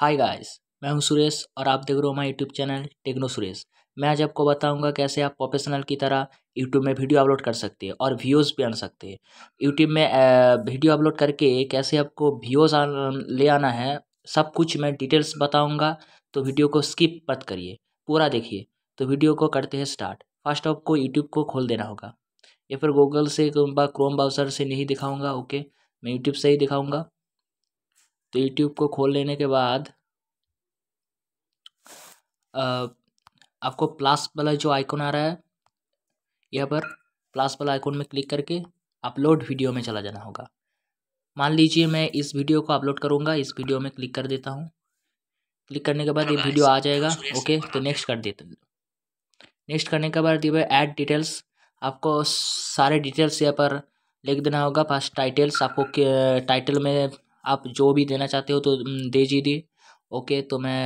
hi guys मैं हूं सुरेश और आप देख रहे हो हमारा यूट्यूब चैनल टेक्नो सुरेश मैं आज आपको बताऊंगा कैसे आप प्रोफेशनल की तरह यूट्यूब में वीडियो अपलोड कर सकते हैं और व्यूज़ भी आन सकते हैं यूट्यूब में वीडियो अपलोड करके कैसे आपको व्यूज़ ले आना है सब कुछ मैं डिटेल्स बताऊँगा तो वीडियो को स्किप मत करिए पूरा देखिए तो वीडियो को करते हैं स्टार्ट फर्स्ट आपको यूट्यूब को खोल देना होगा या फिर गूगल से क्रोम ब्राउज़र से नहीं दिखाऊँगा ओके मैं यूट्यूब से ही दिखाऊँगा तो यूट्यूब को खोल लेने के बाद आपको प्लास वाला जो आइकॉन आ रहा है यहाँ पर प्लास वाला आइकॉन में क्लिक करके अपलोड वीडियो में चला जाना होगा मान लीजिए मैं इस वीडियो को अपलोड करूँगा इस वीडियो में क्लिक कर देता हूँ क्लिक करने के बाद ये वीडियो आ जाएगा ओके तो नेक्स्ट कर देते हैं नेक्स्ट करने के बाद ये भाई ऐड डिटेल्स आपको सारे डिटेल्स यहाँ पर लिख देना होगा फर्स्ट टाइटल्स आपको टाइटल में आप जो भी देना चाहते हो तो दे दीजिए ओके तो मैं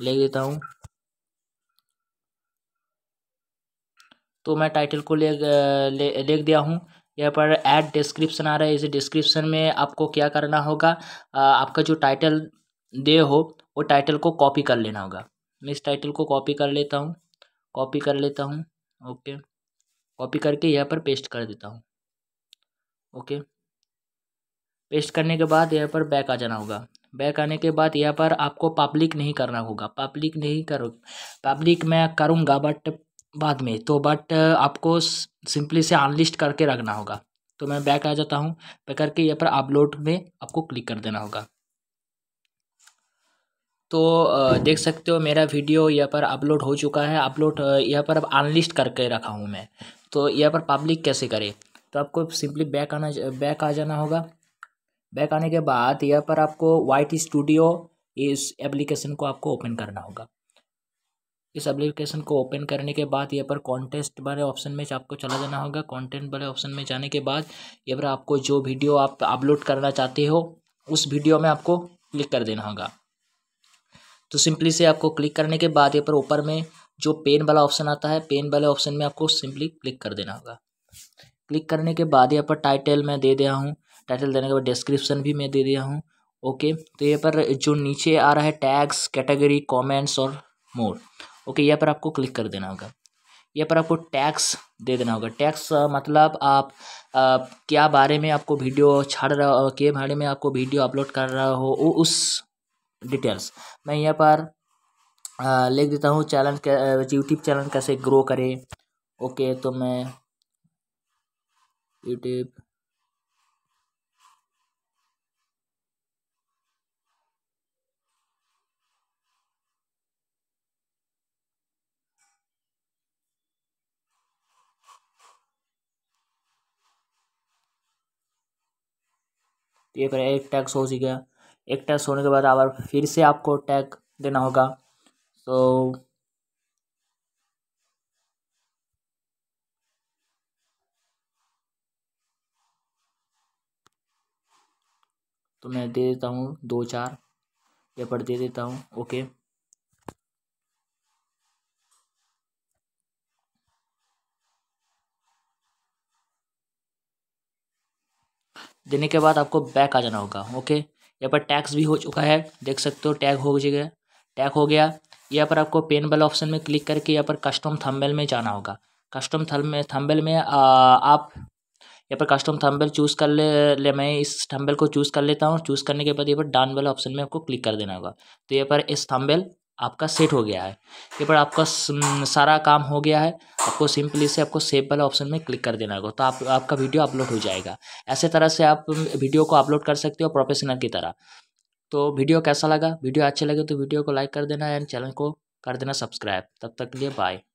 लिख देता हूँ तो मैं टाइटल को ले ले लिख दिया हूँ यहाँ पर ऐड डिस्क्रिप्शन आ रहा है इस डिस्क्रिप्शन में आपको क्या करना होगा आपका जो टाइटल दे हो वो टाइटल को कॉपी कर लेना होगा मैं इस टाइटल को कॉपी कर लेता हूँ कॉपी कर लेता हूँ ओके कॉपी करके यहाँ पर पेस्ट कर देता हूँ ओके पेस्ट करने के बाद यहाँ पर बैक आ जाना होगा बैक आने के बाद यहाँ पर आपको पब्लिक नहीं करना होगा पब्लिक नहीं करो पब्लिक मैं करूँगा बट बाद में तो बट uh, आपको सिंपली से अनलिस्ट करके रखना होगा तो मैं बैक आ जाता हूँ बैक करके यहाँ पर अपलोड में आपको क्लिक कर देना होगा तो uh, देख सकते हो मेरा वीडियो यहाँ पर अपलोड हो चुका है अपलोड uh, यहाँ पर अब अनलिस्ट करके रखा हूँ मैं तो यहाँ पर पब्लिक कैसे करें तो आपको सिंपली बैक आना बैक आ जाना होगा बैक आने के बाद यहाँ पर आपको वाइट स्टूडियो इस एप्लीकेशन को आपको ओपन करना होगा इस एप्लीकेशन को ओपन करने के बाद यहाँ पर कॉन्टेस्ट वाले ऑप्शन में आपको चला जाना होगा कॉन्टेंट वाले ऑप्शन में जाने के बाद यहाँ पर आपको जो वीडियो आप अपलोड करना चाहते हो उस वीडियो में आपको क्लिक कर देना होगा तो सिंपली से आपको क्लिक करने के बाद यहाँ पर ऊपर में जो पेन वाला ऑप्शन आता है पेन वाले ऑप्शन में आपको सिंपली क्लिक कर देना होगा क्लिक करने के बाद यहाँ पर टाइटल मैं दे दिया हूँ टाइटल देने के बाद डिस्क्रिप्शन भी मैं दे दिया हूँ ओके तो यहाँ पर जो नीचे आ रहा है टैग्स कैटेगरी कॉमेंट्स और मोड़ ओके यहाँ पर आपको क्लिक कर देना होगा यहाँ पर आपको टैक्स दे देना होगा टैक्स मतलब आप आ, क्या बारे में आपको वीडियो छाड़ रहा हो के बारे में आपको वीडियो अपलोड कर रहा हो वो उस डिटेल्स मैं यहाँ पर लिख देता हूँ चैनल यूट्यूब चैनल कैसे ग्रो करें ओके तो मैं यूट्यूब तो ये एक टैक्स हो गया एक टैक्स होने के बाद आबार फिर से आपको टैग देना होगा तो तो मैं दे देता हूँ दो चार पेपर दे देता हूँ ओके देने के बाद आपको बैक आ जाना होगा ओके यहाँ पर टैक्स भी हो चुका है देख सकते हो टैग हो जाएगा टैग हो गया यहाँ पर आपको पेन वाला ऑप्शन में क्लिक करके यहाँ पर कस्टम थंबनेल में जाना होगा कस्टम थंबनेल थंबनेल में आप यहाँ पर कस्टम थंबनेल चूज़ कर ले, ले मैं इस थंबनेल को चूज़ कर लेता हूँ चूज़ करने के बाद यहाँ पर डान वाला ऑप्शन में आपको क्लिक कर देना होगा तो यहाँ पर इस थंबनेल आपका सेट हो गया है ये पर आपका सारा काम हो गया है आपको सिंपली से आपको सेव वाला ऑप्शन में क्लिक कर देना होगा तो आप आपका वीडियो अपलोड हो जाएगा ऐसे तरह से आप वीडियो को अपलोड कर सकते हो प्रोफेशनल की तरह तो वीडियो कैसा लगा वीडियो अच्छे लगे तो वीडियो को लाइक कर देना एंड चैनल को कर देना सब्सक्राइब तब तक के लिए बाय